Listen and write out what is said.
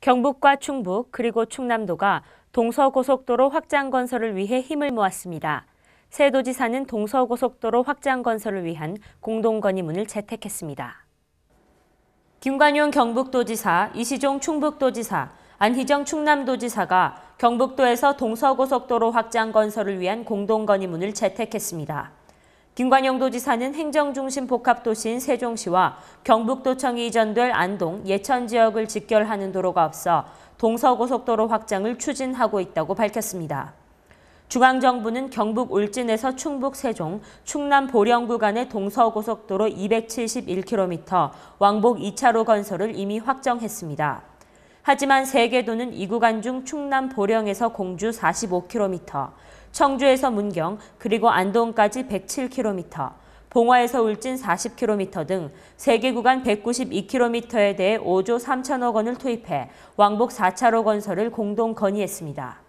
경북과 충북 그리고 충남도가 동서고속도로 확장 건설을 위해 힘을 모았습니다. 새 도지사는 동서고속도로 확장 건설을 위한 공동건의문을 채택했습니다. 김관용 경북도지사, 이시종 충북도지사, 안희정 충남도지사가 경북도에서 동서고속도로 확장 건설을 위한 공동건의문을 채택했습니다. 김관영 도지사는 행정중심 복합도시인 세종시와 경북도청이 이전될 안동, 예천 지역을 직결하는 도로가 없어 동서고속도로 확장을 추진하고 있다고 밝혔습니다. 중앙정부는 경북 울진에서 충북 세종, 충남 보령 구간의 동서고속도로 271km 왕복 2차로 건설을 이미 확정했습니다. 하지만 세계도는 이 구간 중 충남 보령에서 공주 45km, 청주에서 문경 그리고 안동까지 107km, 봉화에서 울진 40km 등 세계 구간 192km에 대해 5조 3천억 원을 투입해 왕복 4차로 건설을 공동 건의했습니다.